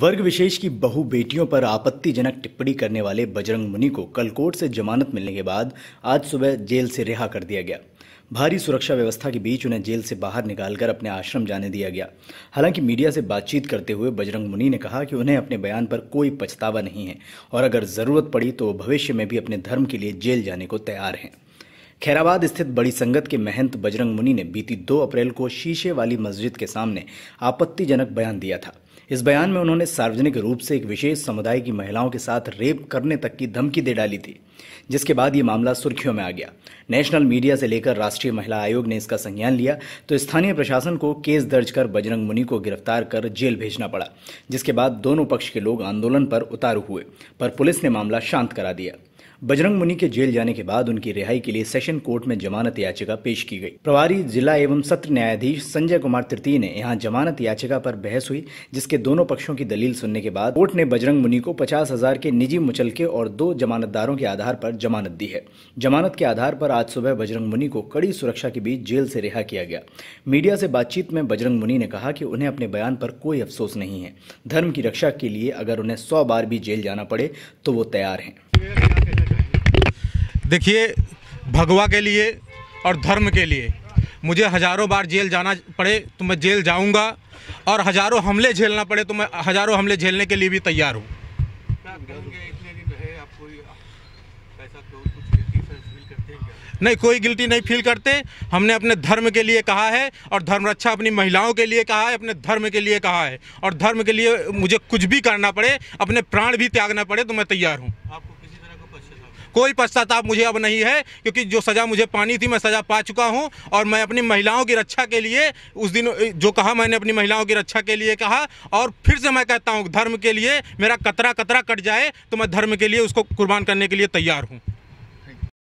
वर्ग विशेष की बहु बेटियों पर आपत्तिजनक टिप्पणी करने वाले बजरंग मुनि को कल कोर्ट से जमानत मिलने के बाद आज सुबह जेल से रिहा कर दिया गया भारी सुरक्षा व्यवस्था के बीच उन्हें जेल से बाहर निकालकर अपने आश्रम जाने दिया गया हालांकि मीडिया से बातचीत करते हुए बजरंग मुनि ने कहा कि उन्हें अपने बयान पर कोई पछतावा नहीं है और अगर ज़रूरत पड़ी तो भविष्य में भी अपने धर्म के लिए जेल जाने को तैयार हैं खैराबाद स्थित बड़ी संगत के महंत बजरंग मुनि ने बीती 2 अप्रैल को शीशे वाली मस्जिद के सामने आपत्तिजनक बयान दिया था इस बयान में उन्होंने सार्वजनिक रूप से एक विशेष समुदाय की महिलाओं के साथ रेप करने तक की धमकी दे डाली थी जिसके बाद ये मामला सुर्खियों में आ गया नेशनल मीडिया से लेकर राष्ट्रीय महिला आयोग ने इसका संज्ञान लिया तो स्थानीय प्रशासन को केस दर्ज कर बजरंग मुनि को गिरफ्तार कर जेल भेजना पड़ा जिसके बाद दोनों पक्ष के लोग आंदोलन पर उतारू हुए पर पुलिस ने मामला शांत करा दिया बजरंग मुनि के जेल जाने के बाद उनकी रिहाई के लिए सेशन कोर्ट में जमानत याचिका पेश की गई प्रभारी जिला एवं सत्र न्यायाधीश संजय कुमार तृतीय ने यहाँ जमानत याचिका पर बहस हुई जिसके दोनों पक्षों की दलील सुनने के बाद कोर्ट ने बजरंग मुनि को पचास हजार के निजी मुचलके और दो जमानतदारों के आधार पर जमानत दी है जमानत के आधार पर आज सुबह बजरंग मुनि को कड़ी सुरक्षा के बीच जेल से रिहा किया गया मीडिया से बातचीत में बजरंग मुनि ने कहा कि उन्हें अपने बयान पर कोई अफसोस नहीं है धर्म की रक्षा के लिए अगर उन्हें सौ बार भी जेल जाना पड़े तो वो तैयार हैं देखिए भगवा के लिए और धर्म के लिए मुझे हज़ारों बार जेल जाना पड़े तो मैं जेल जाऊंगा और हज़ारों हमले झेलना पड़े तो मैं हज़ारों हमले झेलने के लिए भी तैयार हूँ नहीं कोई गिल्टी नहीं फील करते हमने अपने धर्म के लिए कहा है और धर्म रक्षा अपनी महिलाओं के लिए कहा है अपने धर्म के लिए कहा है और धर्म के लिए मुझे कुछ भी करना पड़े अपने प्राण भी त्यागना पड़े तो मैं तैयार हूँ कोई पश्चाताप मुझे अब नहीं है क्योंकि जो सज़ा मुझे पानी थी मैं सज़ा पा चुका हूँ और मैं अपनी महिलाओं की रक्षा के लिए उस दिन जो कहा मैंने अपनी महिलाओं की रक्षा के लिए कहा और फिर से मैं कहता हूँ धर्म के लिए मेरा कतरा कतरा कट जाए तो मैं धर्म के लिए उसको कुर्बान करने के लिए तैयार हूँ